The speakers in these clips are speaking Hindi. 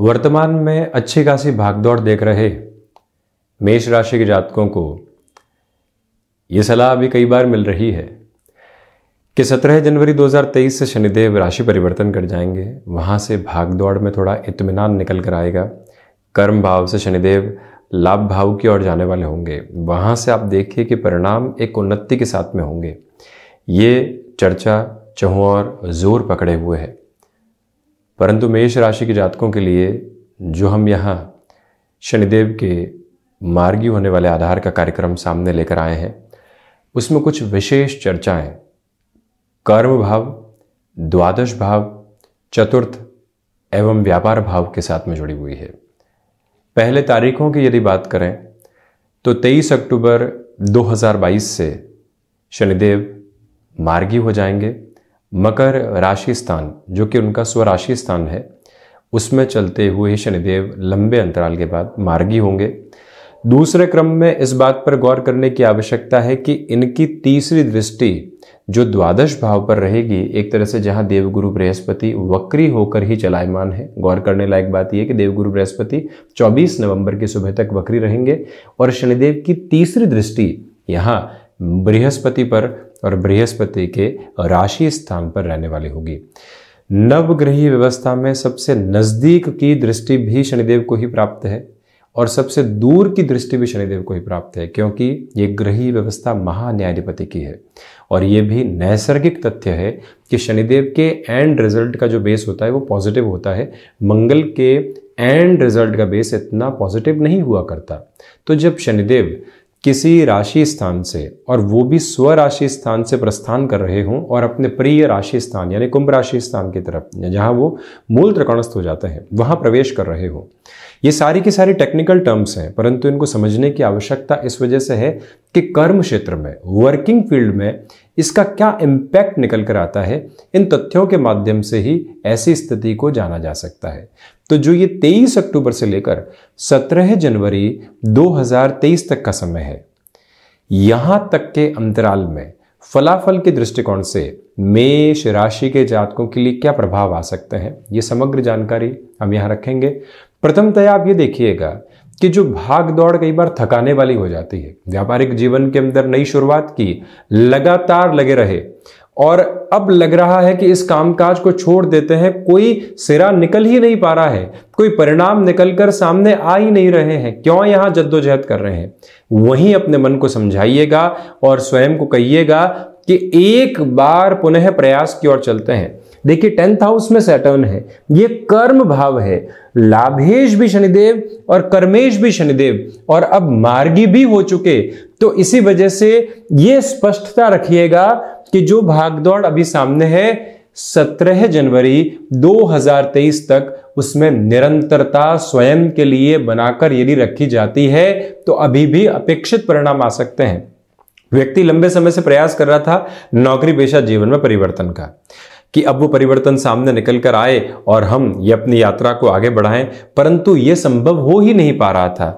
वर्तमान में अच्छी खासी भागदौड़ देख रहे मेष राशि के जातकों को ये सलाह अभी कई बार मिल रही है कि 17 जनवरी 2023 से शनिदेव राशि परिवर्तन कर जाएंगे वहाँ से भागदौड़ में थोड़ा इत्मीनान निकल कर आएगा कर्म भाव से शनिदेव लाभ भाव की ओर जाने वाले होंगे वहाँ से आप देखिए कि परिणाम एक उन्नति के साथ में होंगे ये चर्चा चहुँ और जोर पकड़े हुए है परंतु मेष राशि के जातकों के लिए जो हम यहाँ शनिदेव के मार्गी होने वाले आधार का कार्यक्रम सामने लेकर आए हैं उसमें कुछ विशेष चर्चाएं कर्म भाव द्वादश भाव चतुर्थ एवं व्यापार भाव के साथ में जुड़ी हुई है पहले तारीखों की यदि बात करें तो 23 अक्टूबर 2022 से शनिदेव मार्गी हो जाएंगे मकर राशि स्थान जो कि उनका स्वराशि स्थान है उसमें चलते हुए शनिदेव लंबे अंतराल के बाद मार्गी होंगे दूसरे क्रम में इस बात पर गौर करने की आवश्यकता है कि इनकी तीसरी दृष्टि जो द्वादश भाव पर रहेगी एक तरह से जहां देवगुरु बृहस्पति वक्री होकर ही चलायमान है गौर करने लायक बात यह कि देवगुरु बृहस्पति 24 नवंबर की सुबह तक वक्री रहेंगे और शनिदेव की तीसरी दृष्टि यहाँ बृहस्पति पर और बृहस्पति के राशि स्थान पर रहने वाली होगी नवग्रही व्यवस्था में सबसे नज़दीक की दृष्टि भी शनिदेव को ही प्राप्त है और सबसे दूर की दृष्टि भी शनिदेव को ही प्राप्त है क्योंकि ये ग्रही व्यवस्था महान्यायाधिपति की है और ये भी नैसर्गिक तथ्य है कि शनिदेव के एंड रिजल्ट का जो बेस होता है वो पॉजिटिव होता है मंगल के एंड रिजल्ट का बेस इतना पॉजिटिव नहीं हुआ करता तो जब शनिदेव किसी राशि स्थान से और वो भी स्व राशि स्थान से प्रस्थान कर रहे हों और अपने प्रिय राशि स्थान यानी कुंभ राशि स्थान की तरफ जहां वो मूल त्रिकोणस्थ हो जाते हैं वहां प्रवेश कर रहे हों ये सारी की सारी टेक्निकल टर्म्स हैं परंतु इनको समझने की आवश्यकता इस वजह से है कि कर्म क्षेत्र में वर्किंग फील्ड में इसका क्या इम्पैक्ट निकल कर आता है इन तथ्यों के माध्यम से ही ऐसी स्थिति को जाना जा सकता है तो जो ये 23 अक्टूबर से लेकर 17 जनवरी 2023 तक का समय है यहां तक के अंतराल में फलाफल के दृष्टिकोण से मेष राशि के जातकों के लिए क्या प्रभाव आ सकते हैं ये समग्र जानकारी हम यहां रखेंगे प्रथमतया आप ये देखिएगा कि जो भाग दौड़ कई बार थकाने वाली हो जाती है व्यापारिक जीवन के अंदर नई शुरुआत की लगातार लगे रहे और अब लग रहा है कि इस कामकाज को छोड़ देते हैं कोई सिरा निकल ही नहीं पा रहा है कोई परिणाम निकलकर सामने आ ही नहीं रहे हैं क्यों यहां जद्दोजहद कर रहे हैं वहीं अपने मन को समझाइएगा और स्वयं को कहिएगा कि एक बार पुनः प्रयास की ओर चलते हैं देखिए टेंथ हाउस में सैटर्न है ये कर्म भाव है लाभेश भी शनिदेव और कर्मेश भी शनिदेव और अब मार्गी भी हो चुके तो इसी वजह से ये स्पष्टता रखिएगा कि जो भागदौड़ अभी सामने है 17 जनवरी 2023 तक उसमें निरंतरता स्वयं के लिए बनाकर यदि रखी जाती है तो अभी भी अपेक्षित परिणाम आ सकते हैं व्यक्ति लंबे समय से प्रयास कर रहा था नौकरी पेशा जीवन में परिवर्तन का कि अब वो परिवर्तन सामने निकल कर आए और हम ये अपनी यात्रा को आगे बढ़ाएं परंतु ये संभव हो ही नहीं पा रहा था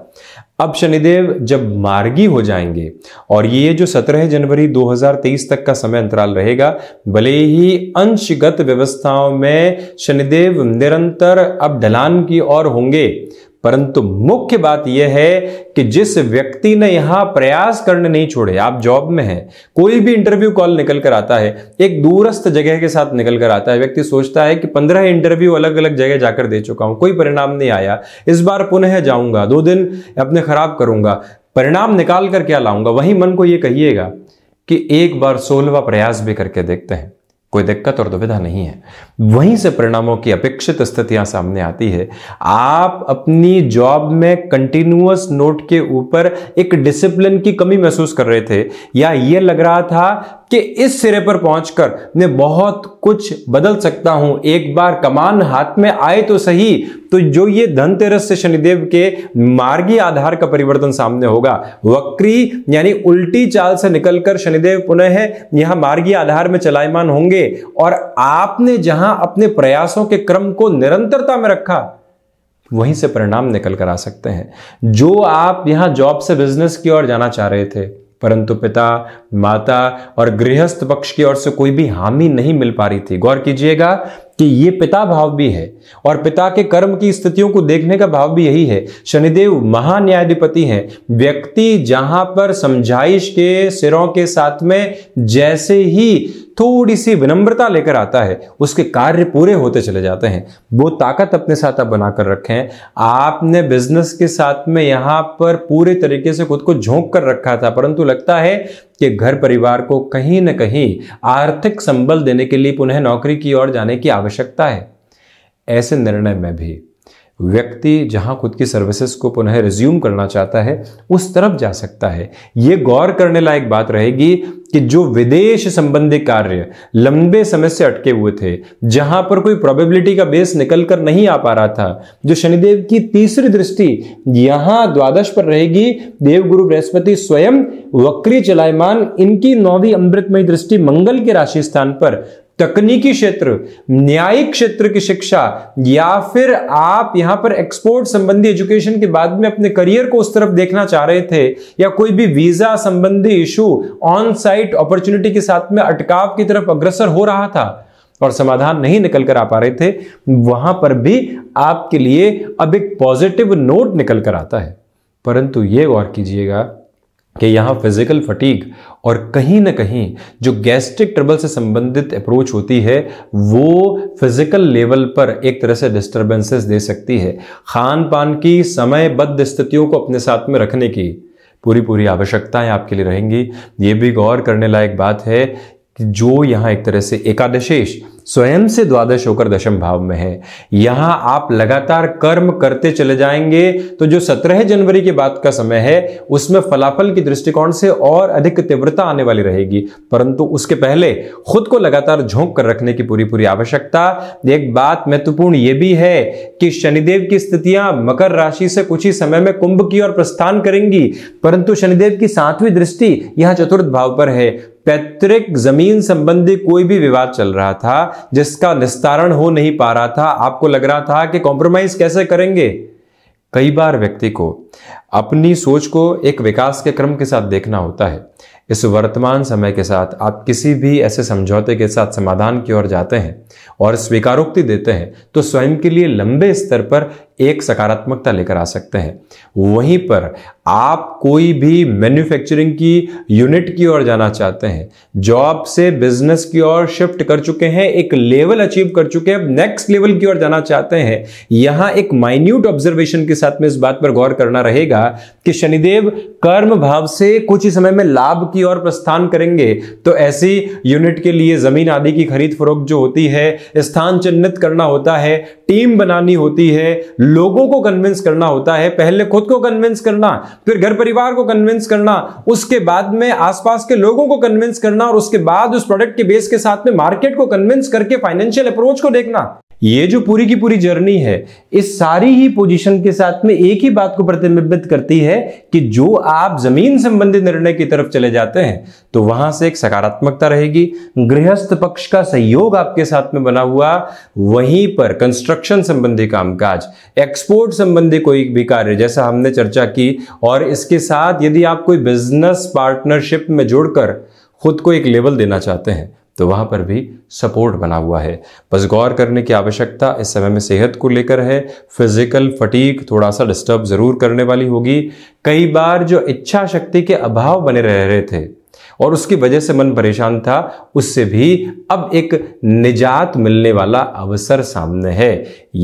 अब शनिदेव जब मार्गी हो जाएंगे और ये जो 17 जनवरी 2023 तक का समय अंतराल रहेगा भले ही अंशगत व्यवस्थाओं में शनिदेव निरंतर अब ढलान की ओर होंगे परंतु मुख्य बात यह है कि जिस व्यक्ति ने यहां प्रयास करने नहीं छोड़े आप जॉब में हैं कोई भी इंटरव्यू कॉल निकल कर आता है एक दूरस्थ जगह के साथ निकल कर आता है व्यक्ति सोचता है कि पंद्रह इंटरव्यू अलग अलग जगह जाकर दे चुका हूं कोई परिणाम नहीं आया इस बार पुनः जाऊंगा दो दिन अपने खराब करूंगा परिणाम निकाल कर क्या लाऊंगा वही मन को यह कहिएगा कि एक बार सोलवा प्रयास भी करके देखते हैं कोई दिक्कत और दुविधा नहीं है वहीं से परिणामों की अपेक्षित स्थितियां सामने आती है आप अपनी जॉब में कंटिन्यूस नोट के ऊपर एक डिसिप्लिन की कमी महसूस कर रहे थे या ये लग रहा था कि इस सिरे पर पहुंचकर मैं बहुत कुछ बदल सकता हूं एक बार कमान हाथ में आए तो सही तो जो ये धनतेरस से शनिदेव के मार्गी आधार का परिवर्तन सामने होगा वक्री यानी उल्टी चाल से निकलकर शनिदेव पुनः यहां मार्गी आधार में चलायमान होंगे और आपने जहां अपने प्रयासों के क्रम को निरंतरता में रखा वहीं से परिणाम निकल कर आ सकते हैं जो आप यहां जॉब से बिजनेस की ओर जाना चाह रहे थे परंतु पिता माता और गृहस्थ पक्ष की ओर से कोई भी हामी नहीं मिल पा रही थी गौर कीजिएगा कि ये पिता भाव भी है और पिता के कर्म की स्थितियों को देखने का भाव भी यही है शनिदेव महान्यायाधिपति हैं व्यक्ति जहां पर समझाइश के सिरों के साथ में जैसे ही थोड़ी सी विनम्रता लेकर आता है उसके कार्य पूरे होते चले जाते हैं वो ताकत अपने साथ आप बनाकर रखें आपने बिजनेस के साथ में यहां पर पूरे तरीके से खुद को झोंक कर रखा था परंतु लगता है कि घर परिवार को कहीं ना कहीं आर्थिक संबल देने के लिए पुनः नौकरी की ओर जाने की आवश्यकता है ऐसे निर्णय में भी व्यक्ति जहां खुद की सर्विसेज को पुनः रिज्यूम करना चाहता है उस तरफ जा सकता है ये गौर करने लायक बात रहेगी कि जो विदेश संबंधी कार्य लंबे समय से अटके हुए थे जहां पर कोई प्रोबेबिलिटी का बेस निकल कर नहीं आ पा रहा था जो शनिदेव की तीसरी दृष्टि यहां द्वादश पर रहेगी देवगुरु बृहस्पति स्वयं वक्री चलायमान इनकी नौवीं अमृतमय दृष्टि मंगल के राशि स्थान पर तकनीकी क्षेत्र न्यायिक क्षेत्र की शिक्षा या फिर आप यहां पर एक्सपोर्ट संबंधी एजुकेशन के बाद में अपने करियर को उस तरफ देखना चाह रहे थे या कोई भी वीजा संबंधी इशू ऑन साइट अपॉर्चुनिटी के साथ में अटकाव की तरफ अग्रसर हो रहा था और समाधान नहीं निकल कर आ पा रहे थे वहां पर भी आपके लिए अब एक पॉजिटिव नोट निकल कर आता है परंतु यह गौर कीजिएगा कि यहाँ फिजिकल फटीक और कहीं ना कहीं जो गैस्ट्रिक ट्रबल से संबंधित अप्रोच होती है वो फिजिकल लेवल पर एक तरह से डिस्टरबेंसेस दे सकती है खान पान की समयबद्ध स्थितियों को अपने साथ में रखने की पूरी पूरी आवश्यकताएं आपके लिए रहेंगी ये भी गौर करने लायक बात है कि जो यहाँ एक तरह से एकादशेश स्वयं से द्वादश होकर दशम भाव में है यहां आप लगातार कर्म करते चले जाएंगे तो जो सत्रह जनवरी के बाद का समय है उसमें फलाफल की दृष्टिकोण से और अधिक तीव्रता आने वाली रहेगी परंतु उसके पहले खुद को लगातार झोंक कर रखने की पूरी पूरी आवश्यकता एक बात महत्वपूर्ण यह भी है कि शनिदेव की स्थितियां मकर राशि से कुछ ही समय में कुंभ की ओर प्रस्थान करेंगी परंतु शनिदेव की सातवीं दृष्टि यहां चतुर्थ भाव पर है पैतृक जमीन संबंधी कोई भी विवाद चल रहा था जिसका निस्तारण हो नहीं पा रहा था आपको लग रहा था कि कॉम्प्रोमाइज कैसे करेंगे कई बार व्यक्ति को अपनी सोच को एक विकास के क्रम के साथ देखना होता है इस वर्तमान समय के साथ आप किसी भी ऐसे समझौते के साथ समाधान की ओर जाते हैं और स्वीकारोक्ति देते हैं तो स्वयं के लिए लंबे स्तर पर एक सकारात्मकता लेकर आ सकते हैं वहीं पर आप कोई भी मैन्युफैक्चरिंग की यूनिट की ओर जाना चाहते हैं जॉब से बिजनेस की ओर शिफ्ट कर चुके हैं एक लेवल अचीव कर चुके हैं अब नेक्स्ट लेवल की ओर जाना चाहते हैं यहां एक माइन्यूट ऑब्जर्वेशन के साथ में इस बात पर गौर करना रहेगा कि शनिदेव कर्म भाव से कुछ ही समय में लाभ की ओर प्रस्थान करेंगे तो ऐसी यूनिट के लिए जमीन आदि की खरीद फरोख जो होती है स्थान चिन्हित करना होता है टीम बनानी होती है लोगों को कन्विंस करना होता है पहले खुद को कन्विंस करना फिर घर परिवार को कन्विंस करना उसके बाद में आसपास के लोगों को कन्विंस करना और उसके बाद उस प्रोडक्ट के बेस के साथ में मार्केट को कन्विंस करके फाइनेंशियल अप्रोच को देखना ये जो पूरी की पूरी जर्नी है इस सारी ही पोजीशन के साथ में एक ही बात को प्रतिबिंबित करती है कि जो आप जमीन संबंधी निर्णय की तरफ चले जाते हैं तो वहां से एक सकारात्मकता रहेगी गृहस्थ पक्ष का सहयोग आपके साथ में बना हुआ वहीं पर कंस्ट्रक्शन संबंधी कामकाज एक्सपोर्ट संबंधी कोई भी कार्य जैसा हमने चर्चा की और इसके साथ यदि आप कोई बिजनेस पार्टनरशिप में जोड़कर खुद को एक लेवल देना चाहते हैं तो वहाँ पर भी सपोर्ट बना हुआ है बस गौर करने की आवश्यकता इस समय में सेहत को लेकर है फिजिकल फटीक थोड़ा सा डिस्टर्ब ज़रूर करने वाली होगी कई बार जो इच्छा शक्ति के अभाव बने रह रहे थे और उसकी वजह से मन परेशान था उससे भी अब एक निजात मिलने वाला अवसर सामने है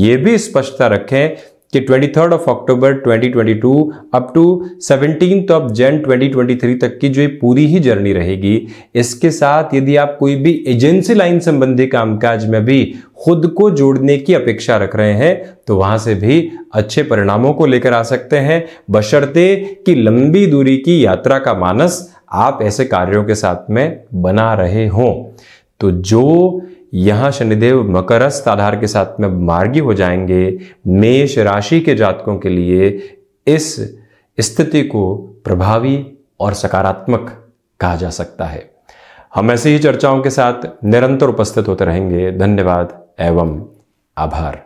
यह भी स्पष्टता रखें कि 23rd of October 2022 up to 17th of Jan 2023 तक की जो ये पूरी ही जर्नी रहेगी इसके साथ यदि आप कोई भी एजेंसी लाइन संबंधी कामकाज में भी खुद को जोड़ने की अपेक्षा रख रहे हैं तो वहां से भी अच्छे परिणामों को लेकर आ सकते हैं बशर्ते कि लंबी दूरी की यात्रा का मानस आप ऐसे कार्यों के साथ में बना रहे हों तो जो यहाँ शनिदेव मकरस्त आधार के साथ में मार्गी हो जाएंगे मेष राशि के जातकों के लिए इस स्थिति को प्रभावी और सकारात्मक कहा जा सकता है हम ऐसे ही चर्चाओं के साथ निरंतर उपस्थित होते रहेंगे धन्यवाद एवं आभार